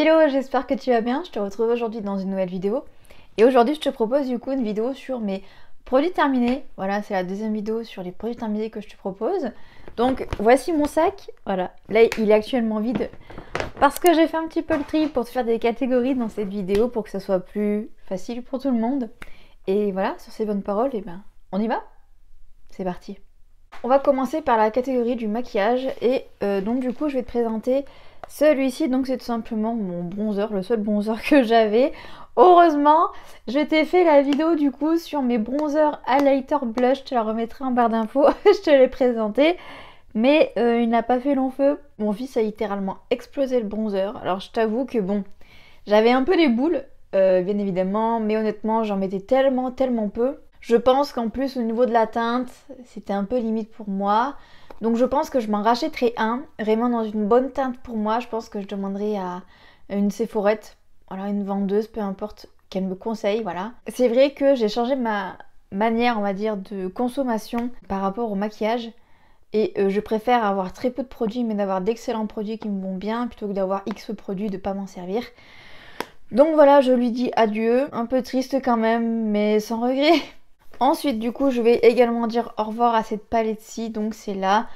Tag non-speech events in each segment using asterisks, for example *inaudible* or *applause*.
Hello, j'espère que tu vas bien. Je te retrouve aujourd'hui dans une nouvelle vidéo. Et aujourd'hui, je te propose du coup une vidéo sur mes produits terminés. Voilà, c'est la deuxième vidéo sur les produits terminés que je te propose. Donc, voici mon sac. Voilà, là, il est actuellement vide parce que j'ai fait un petit peu le tri pour te faire des catégories dans cette vidéo pour que ça soit plus facile pour tout le monde. Et voilà, sur ces bonnes paroles, et eh ben, on y va C'est parti on va commencer par la catégorie du maquillage et euh, donc du coup je vais te présenter celui-ci, donc, c'est tout simplement mon bronzer, le seul bronzer que j'avais. Heureusement, je t'ai fait la vidéo du coup sur mes bronzers highlighter blush. Je te la remettrai en barre d'infos, *laughs* je te l'ai présenté. Mais euh, il n'a pas fait long feu. Mon fils a littéralement explosé le bronzer. Alors je t'avoue que bon, j'avais un peu des boules, euh, bien évidemment. Mais honnêtement, j'en mettais tellement, tellement peu. Je pense qu'en plus au niveau de la teinte, c'était un peu limite pour moi. Donc je pense que je m'en rachèterai un, vraiment dans une bonne teinte pour moi. Je pense que je demanderai à une Sephorette, voilà, une vendeuse, peu importe, qu'elle me conseille, voilà. C'est vrai que j'ai changé ma manière, on va dire, de consommation par rapport au maquillage. Et euh, je préfère avoir très peu de produits, mais d'avoir d'excellents produits qui me vont bien, plutôt que d'avoir X produits, de pas m'en servir. Donc voilà, je lui dis adieu, un peu triste quand même, mais sans regret, Ensuite, du coup, je vais également dire au revoir à cette palette-ci. Donc, c'est la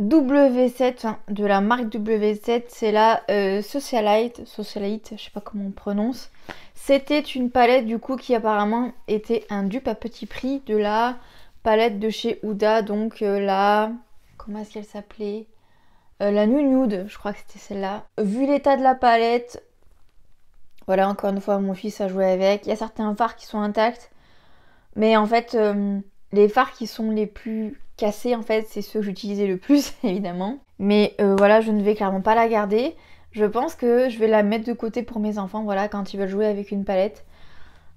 W7, de la marque W7. C'est la euh, Socialite, Socialite, je sais pas comment on prononce. C'était une palette, du coup, qui apparemment était un dupe à petit prix de la palette de chez Huda. Donc, euh, la... Comment est-ce qu'elle s'appelait euh, La Nude Nude, je crois que c'était celle-là. Vu l'état de la palette... Voilà, encore une fois, mon fils a joué avec. Il y a certains fards qui sont intacts. Mais en fait, euh, les fards qui sont les plus cassés, en fait, c'est ceux que j'utilisais le plus, *laughs* évidemment. Mais euh, voilà, je ne vais clairement pas la garder. Je pense que je vais la mettre de côté pour mes enfants, voilà, quand ils veulent jouer avec une palette.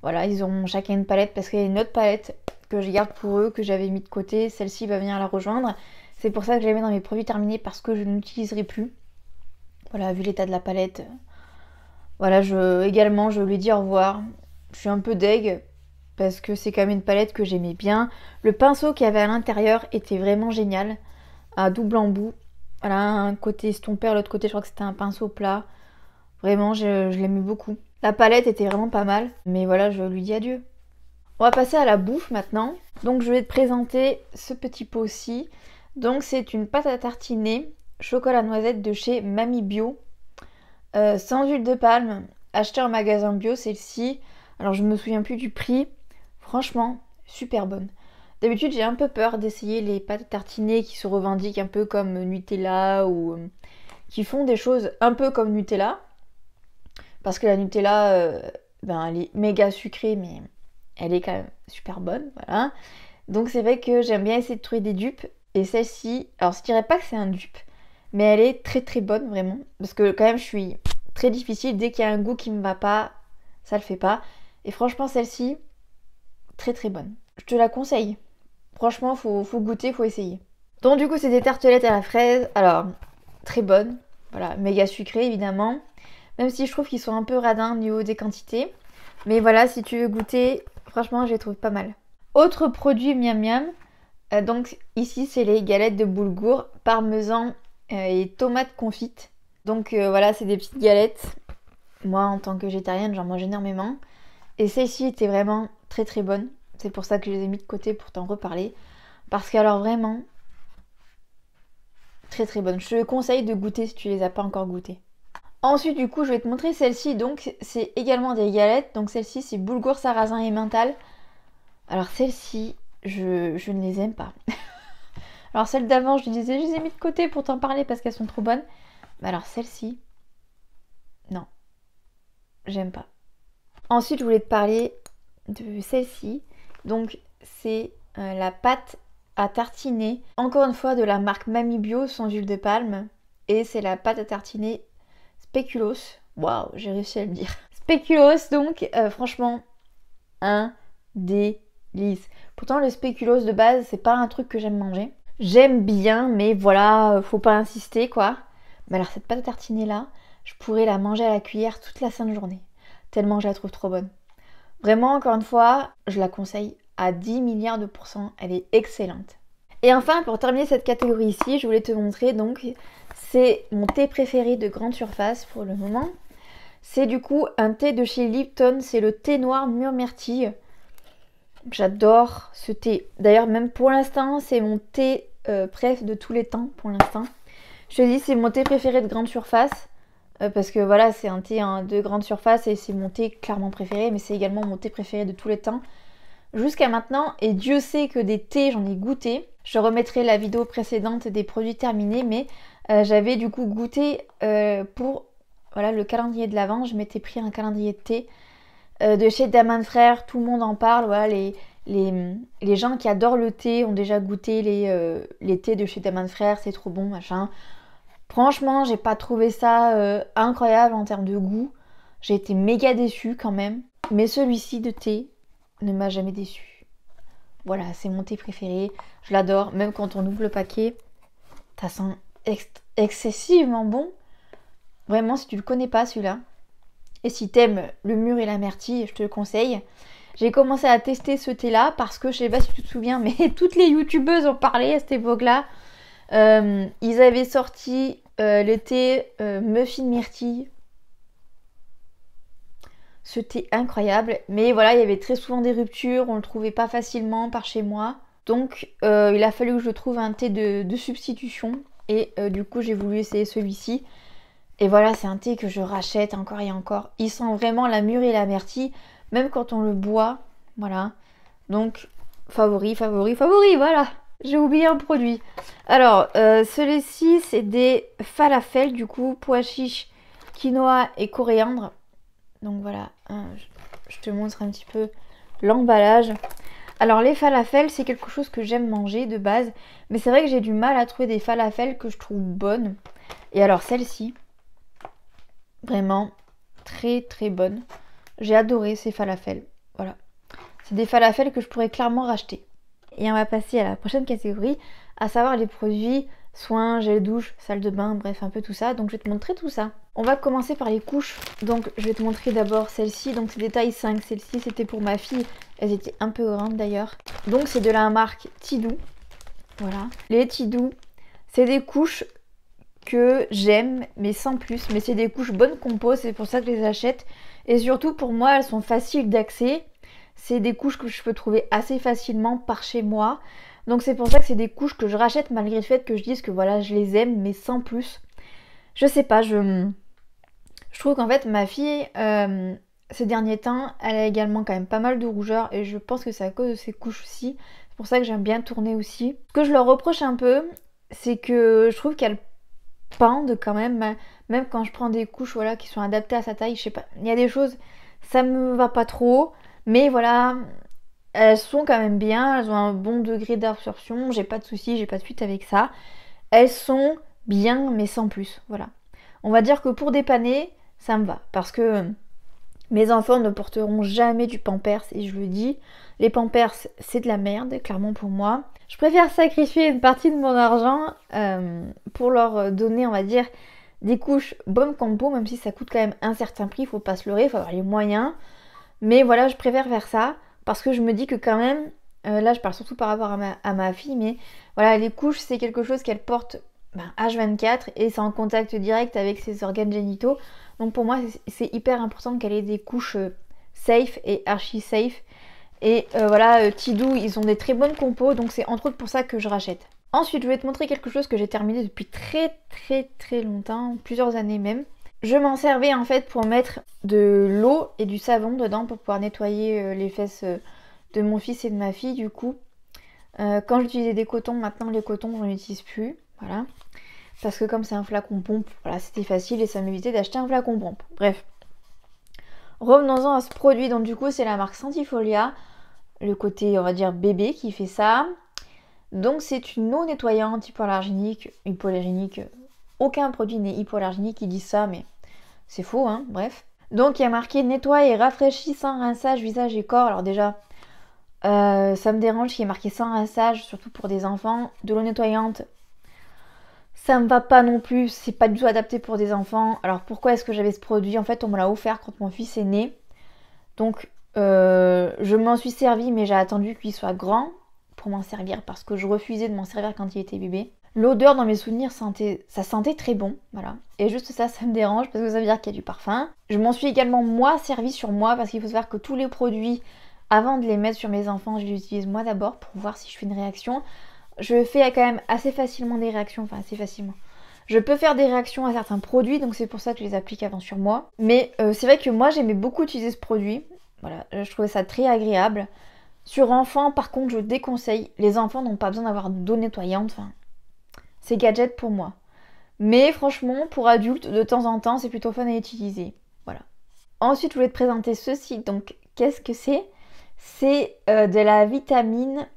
Voilà, ils auront chacun une palette parce qu'il y a une autre palette que je garde pour eux, que j'avais mis de côté. Celle-ci va venir la rejoindre. C'est pour ça que je la mets dans mes produits terminés parce que je n'utiliserai plus. Voilà, vu l'état de la palette. Voilà, je également je lui dis au revoir. Je suis un peu deg parce que c'est quand même une palette que j'aimais bien. Le pinceau qu'il y avait à l'intérieur était vraiment génial, à double embout. Voilà, un côté estompé, l'autre côté je crois que c'était un pinceau plat. Vraiment, je, l'aimais beaucoup. La palette était vraiment pas mal, mais voilà, je lui dis adieu. On va passer à la bouffe maintenant. Donc je vais te présenter ce petit pot-ci. Donc c'est une pâte à tartiner chocolat noisette de chez Mamie Bio. Euh, sans huile de palme, Acheté en magasin bio celle-ci. Alors je me souviens plus du prix, Franchement, super bonne. D'habitude, j'ai un peu peur d'essayer les pâtes tartinées qui se revendiquent un peu comme Nutella ou euh, qui font des choses un peu comme Nutella. Parce que la Nutella, euh, ben, elle est méga sucrée, mais elle est quand même super bonne. Voilà. Donc c'est vrai que j'aime bien essayer de trouver des dupes. Et celle-ci, alors je dirais pas que c'est un dupe, mais elle est très très bonne vraiment. Parce que quand même, je suis très difficile. Dès qu'il y a un goût qui me va pas, ça le fait pas. Et franchement, celle-ci, très très bonne. Je te la conseille. Franchement, faut, faut goûter, faut essayer. Donc du coup, c'est des tartelettes à la fraise. Alors, très bonne. Voilà, méga sucrées évidemment. Même si je trouve qu'ils sont un peu radins au niveau des quantités. Mais voilà, si tu veux goûter, franchement, je les trouve pas mal. Autre produit miam miam. Euh, donc ici, c'est les galettes de boulgour, parmesan euh, et tomates confites. Donc euh, voilà, c'est des petites galettes. Moi, en tant que végétarienne, j'en mange énormément. Et celle-ci était vraiment très très bonnes. C'est pour ça que je les ai mis de côté pour t'en reparler. Parce que alors vraiment, très très bonnes. Je te conseille de goûter si tu les as pas encore goûtées. Ensuite du coup je vais te montrer celle-ci. Donc c'est également des galettes. Donc celle-ci c'est boulgour sarrasin et mental. Alors celle-ci, je, je ne les aime pas. *laughs* alors celle d'avant je disais je les ai mis de côté pour t'en parler parce qu'elles sont trop bonnes. Mais alors celle-ci, non, j'aime pas. Ensuite, je voulais te parler de celle-ci. Donc c'est euh, la pâte à tartiner, encore une fois de la marque Mamie Bio sans huile de palme. Et c'est la pâte à tartiner spéculose Waouh, j'ai réussi à le dire. Speculos, donc, euh, franchement, un délice. Pourtant le speculos de base, c'est pas un truc que j'aime manger. J'aime bien, mais voilà, euh, faut pas insister quoi. Mais alors cette pâte à tartiner là, je pourrais la manger à la cuillère toute la sainte journée, tellement je la trouve trop bonne. Vraiment, encore une fois, je la conseille à 10 milliards de pourcents, elle est excellente. Et enfin, pour terminer cette catégorie ici, je voulais te montrer donc, c'est mon thé préféré de grande surface pour le moment. C'est du coup un thé de chez Lipton, c'est le thé noir myrtille. J'adore ce thé. D'ailleurs, même pour l'instant, c'est mon thé euh, préféré de tous les temps pour l'instant. Je te dis, c'est mon thé préféré de grande surface. Euh, parce que voilà, c'est un thé de grande surface et c'est mon thé clairement préféré, mais c'est également mon thé préféré de tous les temps jusqu'à maintenant. Et Dieu sait que des thés, j'en ai goûté. Je remettrai la vidéo précédente des produits terminés, mais euh, j'avais du coup goûté euh, pour voilà, le calendrier de l'Avent, Je m'étais pris un calendrier de thé de chez Daman Frère, Tout le monde en parle. Voilà, les, les, les gens qui adorent le thé ont déjà goûté les, thés de chez Daman Frère, C'est trop bon, machin. Franchement, j'ai pas trouvé ça euh, incroyable en termes de goût. J'ai été méga déçue quand même. Mais celui-ci de thé ne m'a jamais déçue. Voilà, c'est mon thé préféré. Je l'adore. Même quand on ouvre le paquet, ça sent excessivement bon. Vraiment, si tu le connais pas celui-là, et si t'aimes le mur et la merti, je te le conseille. J'ai commencé à tester ce thé-là parce que je sais pas si tu te souviens, *laughs* mais toutes les youtubeuses ont parlé à cette époque-là. Euh, ils avaient sorti euh, le thé euh, muffin myrtille. Ce thé incroyable. Mais voilà, il y avait très souvent des ruptures, on le trouvait pas facilement par chez moi. Donc euh, il a fallu que je trouve un thé de, de substitution. Et du coup j'ai voulu essayer celui-ci. Et voilà, c'est un thé que je rachète encore et encore. Il sent vraiment la mûre et la myrtille, même quand on le boit. Voilà. Donc favori, favori, favori, voilà. J'ai oublié un produit. Alors, euh, celui-ci, c'est des falafels, du coup, pois chiches, quinoa et coriandre. Donc voilà, hein, je te montre un petit peu l'emballage. Alors les falafels, c'est quelque chose que j'aime manger de base, mais c'est vrai que j'ai du mal à trouver des falafels que je trouve bonnes. Et alors celle-ci, vraiment très très bonne. J'ai adoré ces falafels, voilà. C'est des falafels que je pourrais clairement racheter. Et on va passer à la prochaine catégorie, à savoir les produits soins, gel douche, salle de bain, bref un peu tout ça. Donc je vais te montrer tout ça. On va commencer par les couches. Donc je vais te montrer d'abord celle-ci. Donc c'est des tailles 5. Celle-ci c'était pour ma fille. Elles étaient un peu grandes d'ailleurs. Donc c'est de la marque Tidou. Voilà. Les Tidou, c'est des couches que j'aime mais sans plus. Mais c'est des couches bonne compos. C'est pour ça que je les achète. Et surtout pour moi elles sont faciles d'accès. C'est des couches que je peux trouver assez facilement par chez moi. Donc c'est pour ça que c'est des couches que je rachète malgré le fait que je dise que voilà, je les aime, mais sans plus. Je sais pas, je, je trouve qu'en fait ma fille, euh, ces derniers temps, elle a également quand même pas mal de rougeur et je pense que c'est à cause de ces couches aussi. C'est pour ça que j'aime bien tourner aussi. Ce que je leur reproche un peu, c'est que je trouve qu'elle pendent quand même, même quand je prends des couches voilà, qui sont adaptées à sa taille, je sais pas. Il y a des choses, ça me va pas trop. Mais voilà, elles sont quand même bien, elles ont un bon degré d'absorption, j'ai pas de soucis, j'ai pas de fuite avec ça. Elles sont bien mais sans plus, voilà. On va dire que pour dépanner, ça me va parce que euh, mes enfants ne porteront jamais du pampers et je le dis, les pampers c'est de la merde, clairement pour moi. Je préfère sacrifier une partie de mon argent euh, pour leur donner, on va dire, des couches comme compo, même si ça coûte quand même un certain prix, il faut pas se leurrer, il faut avoir les moyens. Mais voilà, je préfère faire ça parce que je me dis que quand même, euh, là je parle surtout par rapport à ma, fille, mais voilà, les couches c'est quelque chose qu'elle porte ben, H24 et c'est en contact direct avec ses organes génitaux. Donc pour moi c'est hyper important qu'elle ait des couches euh, safe et archi safe. Et euh, voilà, Tidou, ils ont des très bonnes compos, donc c'est entre autres pour ça que je rachète. Ensuite, je vais te montrer quelque chose que j'ai terminé depuis très très très longtemps, plusieurs années même. Je m'en servais en fait pour mettre de l'eau et du savon dedans pour pouvoir nettoyer euh, les fesses euh, de mon fils et de ma fille du coup. Euh, quand j'utilisais des cotons, maintenant les cotons n'en utilise plus, voilà. Parce que comme c'est un flacon pompe, voilà, c'était facile et ça m'évitait d'acheter un flacon pompe. Bref. Revenons-en à ce produit, donc du coup c'est la marque Santifolia, le côté on va dire bébé qui fait ça. Donc c'est une eau nettoyante hypoallergénique, hypoallergénique aucun produit n'est hypoallergénique qui dit ça, mais c'est faux, hein, bref. Donc il y a marqué nettoie et rafraîchis sans rinçage visage et corps. Alors déjà, euh, ça me dérange qu'il y ait marqué sans rinçage, surtout pour des enfants. De l'eau nettoyante, ça me va pas non plus, c'est pas du tout adapté pour des enfants. Alors pourquoi est-ce que j'avais ce produit En fait, on me l'a offert quand mon fils est né. Donc euh, je m'en suis servi, mais j'ai attendu qu'il soit grand pour m'en servir parce que je refusais de m'en servir quand il était bébé. L'odeur dans mes souvenirs sentait, ça sentait très bon, voilà. Et juste ça, ça me dérange parce que ça veut dire qu'il y a du parfum. Je m'en suis également moi servi sur moi parce qu'il faut savoir que tous les produits, avant de les mettre sur mes enfants, je les utilise moi d'abord pour voir si je fais une réaction. Je fais quand même assez facilement des réactions, enfin assez facilement. Je peux faire des réactions à certains produits, donc c'est pour ça que je les applique avant sur moi. Mais euh, c'est vrai que moi j'aimais beaucoup utiliser ce produit. Voilà, je trouvais ça très agréable. Sur enfants, par contre, je déconseille. Les enfants n'ont pas besoin d'avoir d'eau nettoyante. Enfin, c'est gadget pour moi. Mais franchement, pour adultes, de temps en temps, c'est plutôt fun à utiliser. Voilà. Ensuite, je voulais te présenter ceci. Donc, qu'est-ce que c'est C'est euh, de la vitamine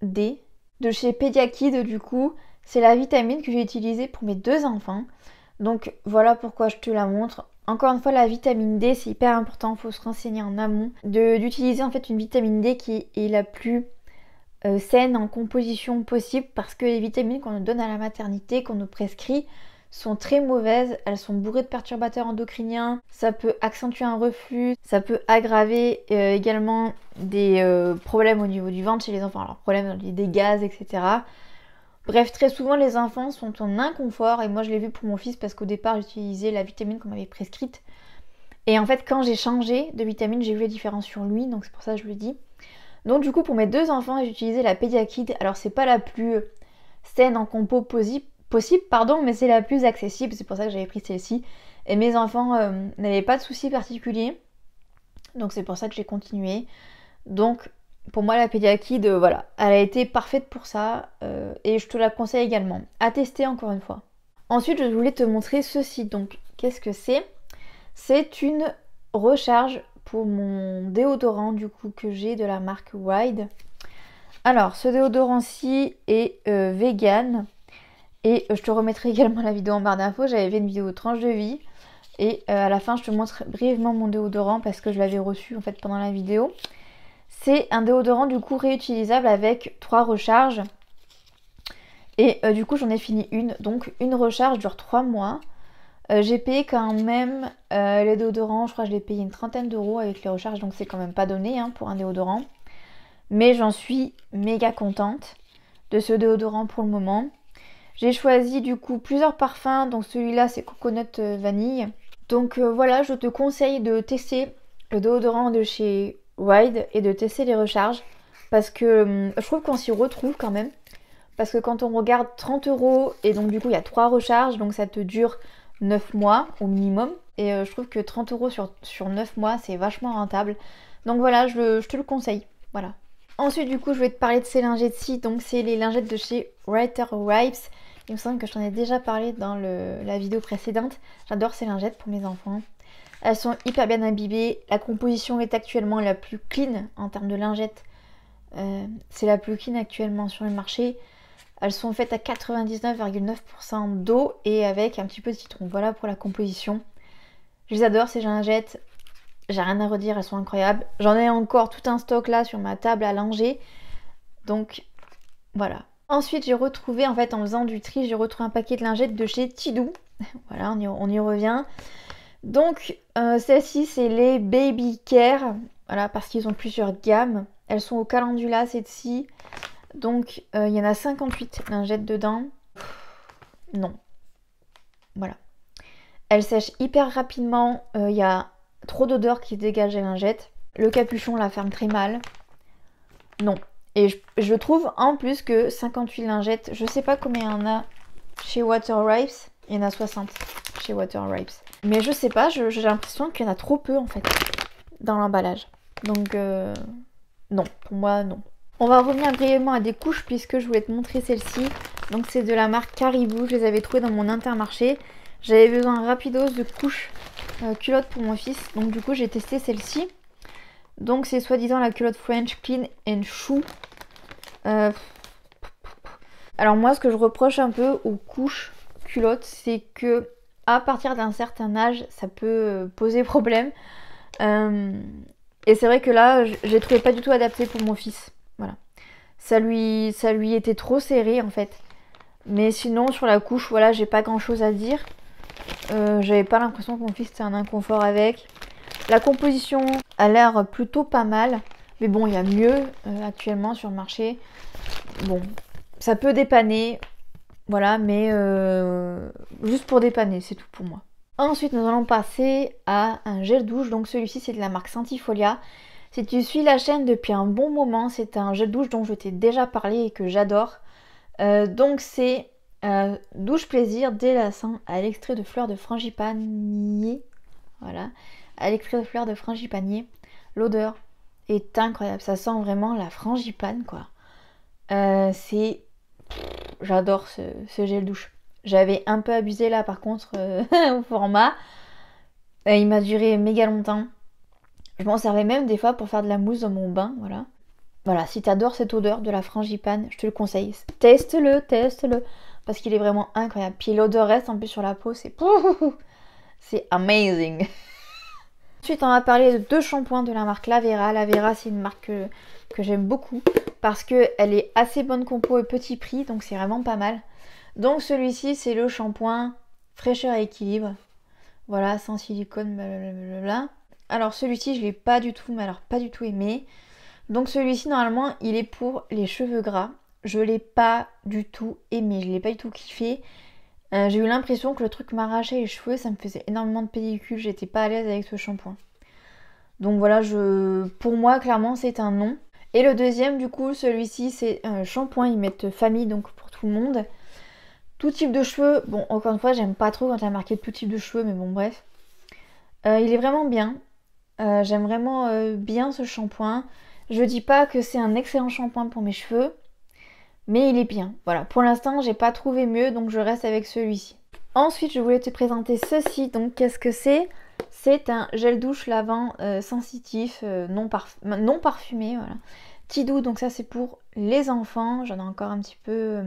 D de chez Pediakid. Du coup, c'est la vitamine que j'ai utilisée pour mes deux enfants. Donc, voilà pourquoi je te la montre. Encore une fois, la vitamine D, c'est hyper important. Il faut se renseigner en amont d'utiliser en fait une vitamine D qui est la plus saine euh, saines en composition possible parce que les vitamines qu'on nous donne à la maternité, qu'on nous prescrit, sont très mauvaises, elles sont bourrées de perturbateurs endocriniens, ça peut accentuer un reflux, ça peut aggraver euh, également des euh, problèmes au niveau du ventre chez les enfants, alors problèmes des gaz, etc. Bref, très souvent les enfants sont en inconfort et moi je l'ai vu pour mon fils parce qu'au départ j'utilisais la vitamine qu'on m'avait prescrite. Et en fait quand j'ai changé de vitamine j'ai vu la différence sur lui, donc c'est pour ça que je le dis. Donc du coup pour mes deux enfants j'ai utilisé la Pediakid. Alors c'est pas la plus saine en compo possible, pardon, mais c'est la plus accessible, c'est pour ça que j'avais pris celle-ci. Et mes enfants euh, n'avaient pas de soucis particuliers. Donc c'est pour ça que j'ai continué. Donc pour moi la Pediakid, euh, voilà, elle a été parfaite pour ça. Euh, et je te la conseille également. À tester encore une fois. Ensuite je voulais te montrer ceci. Donc qu'est-ce que c'est C'est une recharge pour mon déodorant du coup que j'ai de la marque Wide. Alors ce déodorant-ci est euh, vegan et euh, je te remettrai *laughs* également la vidéo en barre d'infos. J'avais fait une vidéo tranche de vie et euh, à la fin je te montre brièvement mon déodorant parce que je l'avais reçu en fait pendant la vidéo. C'est un déodorant du coup réutilisable avec trois recharges. Et du coup j'en ai fini une. Donc une recharge dure 3 mois. Euh, j'ai payé quand même euh, les déodorants, je crois que je l'ai payé une trentaine d'euros avec les recharges, donc c'est quand même pas donné hein, pour un déodorant. Mais j'en suis méga contente de ce déodorant pour le moment. J'ai choisi du coup plusieurs parfums, donc celui-là c'est coconut euh, vanille. Donc voilà, je te conseille de tester le déodorant de chez Wide et de tester les recharges parce que hum, je trouve qu'on s'y retrouve quand même. Parce que quand on regarde 30 euros et donc du coup il y a 3 recharges, donc ça te dure 9 mois au minimum. Et euh, je trouve que 30 euros sur, 9 mois, c'est vachement rentable. Donc voilà, je, te le conseille. Voilà. Ensuite, du coup, je vais te parler de ces lingettes-ci. Donc, c'est les lingettes de chez Writer Wipes. Il me semble que je t'en ai déjà parlé dans la vidéo précédente. J'adore ces lingettes pour mes enfants. Elles sont hyper bien imbibées. La composition est actuellement la plus clean en termes de lingettes. Euh, c'est la plus clean actuellement sur le marché. Elles sont faites à 99,9% d'eau et avec un petit peu de citron. Voilà pour la composition. Je les adore ces lingettes. J'ai rien à redire, elles sont incroyables. J'en ai encore tout un stock là sur ma table à langer. Donc voilà. Ensuite j'ai retrouvé, en fait en faisant du tri, j'ai retrouvé un paquet de lingettes de chez Tidou. *laughs* voilà, on y, revient. Donc euh, celle-ci c'est les Baby Care. Voilà, parce qu'ils ont plusieurs gammes. Elles sont au calendula, celles ci donc, euh, il y en a 58. lingettes dedans. Non. Voilà. Elle sèche hyper rapidement. Euh, il y a trop d'odeur qui dégage les lingettes. Le capuchon la ferme très mal. Non. Et je, trouve en plus que 58 lingettes, je sais pas combien il y en a chez Water Ripes. Il y en a 60 chez Water Ripes. Mais je sais pas, j'ai l'impression qu'il y en a trop peu en fait dans l'emballage. Donc euh, non, pour moi non. On va revenir brièvement à des couches puisque je voulais te montrer celle-ci. Donc c'est de la marque Caribou, je les avais trouvées dans mon intermarché. J'avais besoin rapide de couches euh, culottes pour mon fils, donc du coup j'ai testé celle-ci. Donc c'est soi-disant la culotte French Clean and chou euh, Alors moi ce que je reproche un peu aux couches culottes, c'est que à partir d'un certain âge, ça peut euh, poser problème. Et c'est vrai que là, je ne trouvé pas du tout adapté pour mon fils ça lui, était trop serré en fait. Mais sinon sur la couche, voilà, j'ai pas grand chose à dire. Euh, j'avais pas l'impression que mon fils était un inconfort avec. La composition a l'air plutôt pas mal. Mais bon, il y a mieux euh, actuellement sur le marché. Bon, ça peut dépanner. Voilà, mais euh, juste pour dépanner, c'est tout pour moi. Ensuite, nous allons passer à un gel douche. Donc celui-ci, c'est de la marque Santifolia. Si tu suis la chaîne depuis un bon moment, c'est un gel douche dont je t'ai déjà parlé et que j'adore. Euh, donc c'est euh, douche plaisir délassant à l'extrait de fleurs de frangipanier. Voilà, à l'extrait de fleurs de frangipanier. L'odeur est incroyable, ça sent vraiment la frangipane quoi. Euh, c'est. J'adore ce, ce, gel douche. J'avais un peu abusé là par contre *laughs* au format. il m'a duré méga longtemps. Je m'en servais même des fois pour faire de la mousse dans mon bain, voilà. Voilà, si t'adores cette odeur de la frangipane, je te le conseille. Teste-le, teste-le, parce qu'il est vraiment incroyable. Puis l'odeur reste en plus sur la peau, c'est... *laughs* C'est amazing *laughs* Ensuite, on va parler de deux shampoings de la marque Lavera. Lavera, c'est une marque que, j'aime beaucoup parce qu'elle est assez bonne compo et petit prix, donc c'est vraiment pas mal. Donc celui-ci, c'est le shampoing fraîcheur et équilibre. Voilà, sans silicone, blablabla. Alors celui-ci, je l'ai pas du tout, mais alors pas du tout aimé. Donc celui-ci, normalement, il est pour les cheveux gras. Je l'ai pas du tout aimé, je l'ai pas du tout kiffé. Euh, j'ai eu l'impression que le truc m'arrachait les cheveux, ça me faisait énormément de pellicules, j'étais pas à l'aise avec ce shampoing. Donc voilà, pour moi, clairement, c'est un non. Et le deuxième, du coup, celui-ci, c'est un shampoing. Ils mettent famille, donc pour tout le monde. Tout type de cheveux. Bon, encore une fois, j'aime pas trop quand il a marqué tout type de cheveux, mais bon, bref. Euh, il est vraiment bien. Euh, j'aime vraiment euh, bien ce shampoing. Je dis pas que c'est un excellent shampoing pour mes cheveux, mais il est bien. Voilà, pour l'instant, j'ai pas trouvé mieux, donc je reste avec celui-ci. Ensuite, je voulais te présenter ceci. Donc, qu'est-ce que c'est C'est un gel douche lavant euh, sensitif, non, parfumé, voilà. Tidou, donc ça c'est pour les enfants. J'en ai encore un petit peu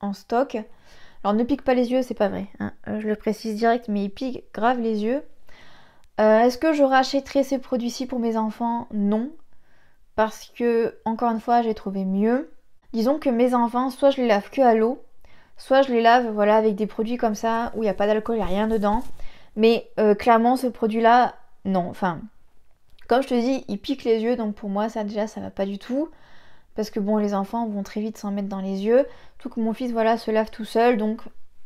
en stock. Alors ne pique pas les yeux, c'est pas vrai. Hein. Je le précise direct, mais il pique grave les yeux. Euh, est-ce que je rachèterai ces produits-ci pour mes enfants Non. Parce que, encore une fois, j'ai trouvé mieux. Disons que mes enfants, soit je les lave que à l'eau, soit je les lave voilà, avec des produits comme ça où il n'y a pas d'alcool, il n'y a rien dedans. Mais euh, clairement, ce produit-là, non. Enfin, comme je te dis, il pique les yeux, donc pour moi, ça déjà, ça va pas du tout. Parce que bon, les enfants vont très vite s'en mettre dans les yeux. Tout comme mon fils, voilà, se lave tout seul, donc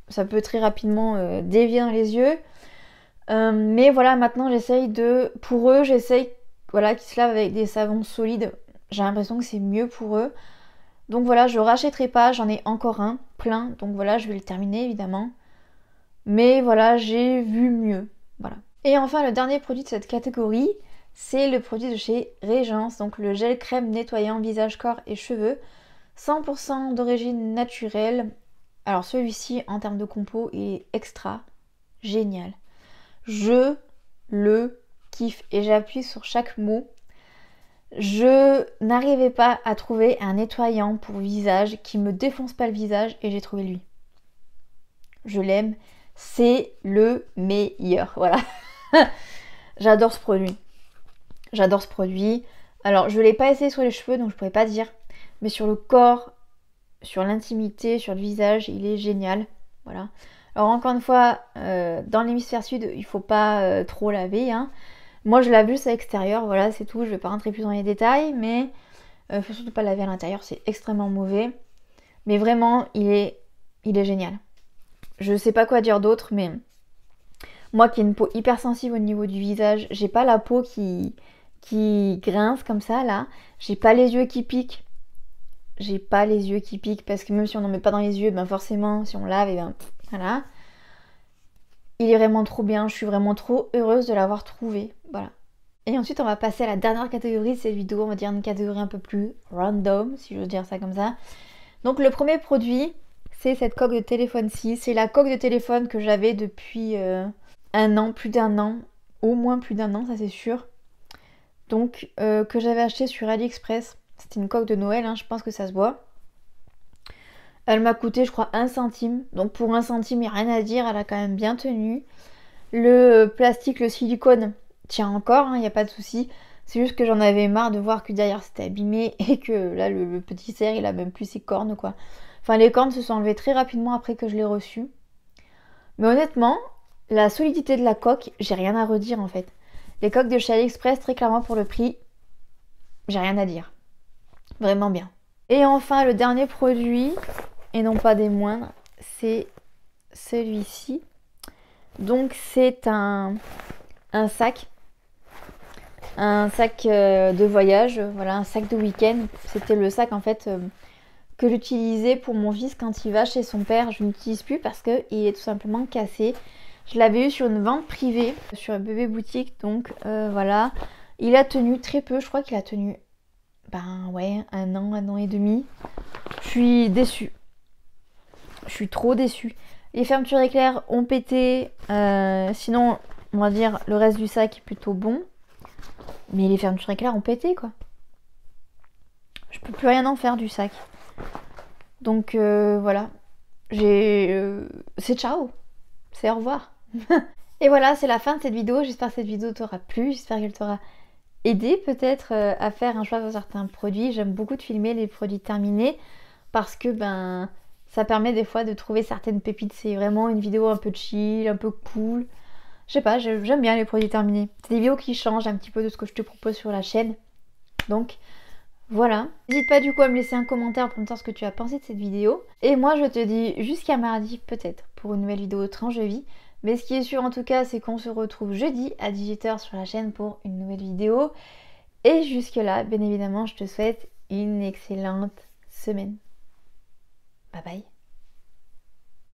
ça peut très rapidement euh, dévier les yeux. Euh, mais voilà, maintenant j'essaye de. Pour eux, j'essaye voilà, qu'ils se lavent avec des savons solides. J'ai l'impression que c'est mieux pour eux. Donc voilà, je rachèterai pas, j'en ai encore un, plein. Donc voilà, je vais le terminer évidemment. Mais voilà, j'ai vu mieux. Voilà. Et enfin, le dernier produit de cette catégorie, c'est le produit de chez Régence, donc le gel crème nettoyant visage, corps et cheveux. 100% d'origine naturelle. Alors celui-ci, en termes de compo, il est extra génial. Je le kiffe et j'appuie sur chaque mot. Je n'arrivais pas à trouver un nettoyant pour visage qui me défonce pas le visage et j'ai trouvé lui. Je l'aime, c'est le meilleur. *laughs* Voilà. J'adore ce produit. J'adore ce produit. Alors, je ne l'ai pas essayé sur les cheveux, donc je ne pourrais pas dire. Mais sur le corps, sur l'intimité, sur le visage, il est génial. Voilà. Alors encore une fois, euh, dans l'hémisphère sud, il faut pas euh, trop laver. Hein. Moi je lave juste à l'extérieur, voilà, c'est tout, je ne vais pas rentrer plus dans les détails, mais il euh, faut surtout pas laver à l'intérieur, c'est extrêmement mauvais. Mais vraiment, il est, il est génial. Je ne sais pas quoi dire d'autre, mais moi qui ai une peau hypersensible au niveau du visage, j'ai pas la peau qui, qui grince comme ça là, j'ai pas les yeux qui piquent. J'ai pas les yeux qui piquent parce que même si on n'en met pas dans les yeux, ben forcément, si on lave, et eh ben voilà. Il est vraiment trop bien, je suis vraiment trop heureuse de l'avoir trouvé. Voilà. Et ensuite, on va passer à la dernière catégorie de cette vidéo, on va dire une catégorie un peu plus random, si je veux dire ça comme ça. Donc, le premier produit, c'est cette coque de téléphone-ci. C'est la coque de téléphone que j'avais depuis euh, un an, plus d'un an, au moins plus d'un an, ça c'est sûr. Donc, euh, que j'avais acheté sur AliExpress. C'était une coque de Noël, hein, je pense que ça se voit. Elle m'a coûté, je crois, un centime. Donc pour un centime, il n'y a rien à dire, elle a quand même bien tenu. Le euh, plastique, le silicone, tient encore, il hein, n'y a pas de souci. C'est juste que j'en avais marre de voir que derrière c'était abîmé *laughs* et que là, le, petit cerf, il a même plus ses cornes, quoi. Enfin, les cornes se sont enlevées très rapidement après que je l'ai reçu. Mais honnêtement, la solidité de la coque, j'ai rien à redire en fait. Les coques de chez AliExpress, très clairement pour le prix, j'ai rien à dire. Vraiment bien. Et enfin, le dernier produit, et non pas des moindres, c'est celui-ci. Donc c'est un, un, sac, un sac euh, de voyage, voilà, un sac de week-end. C'était le sac en fait euh, que j'utilisais pour mon fils quand il va chez son père. Je ne l'utilise plus parce qu'il est tout simplement cassé. Je l'avais eu sur une vente privée, sur un bébé boutique, donc euh, voilà. Il a tenu très peu, je crois qu'il a tenu, ben ouais, un an, un an et demi. Je suis déçue. Je suis trop déçue. Les fermetures éclairs ont pété. Euh, sinon, on va dire, le reste du sac est plutôt bon. Mais les fermetures éclairs ont pété, quoi. Je peux plus rien en faire du sac. Donc euh, voilà. J'ai. Euh, c'est ciao. C'est au revoir. *laughs* Et voilà, c'est la fin de cette vidéo. J'espère que cette vidéo t'aura plu. J'espère qu'elle t'aura aidé peut-être à faire un choix sur certains produits. J'aime beaucoup de filmer les produits terminés parce que ben ça permet des fois de trouver certaines pépites. C'est vraiment une vidéo un peu chill, un peu cool. Je sais pas, j'aime bien les produits terminés. C'est des vidéos qui changent un petit peu de ce que je te propose sur la chaîne. Donc voilà. N'hésite pas du coup à me laisser un commentaire pour me dire ce que tu as pensé de cette vidéo. Et moi je te dis jusqu'à mardi peut-être pour une nouvelle vidéo Tranche vie. Mais ce qui est sûr en tout cas c'est qu'on se retrouve jeudi à 18h sur la chaîne pour une nouvelle vidéo. Et jusque là, bien évidemment, je te souhaite une excellente semaine. Bye bye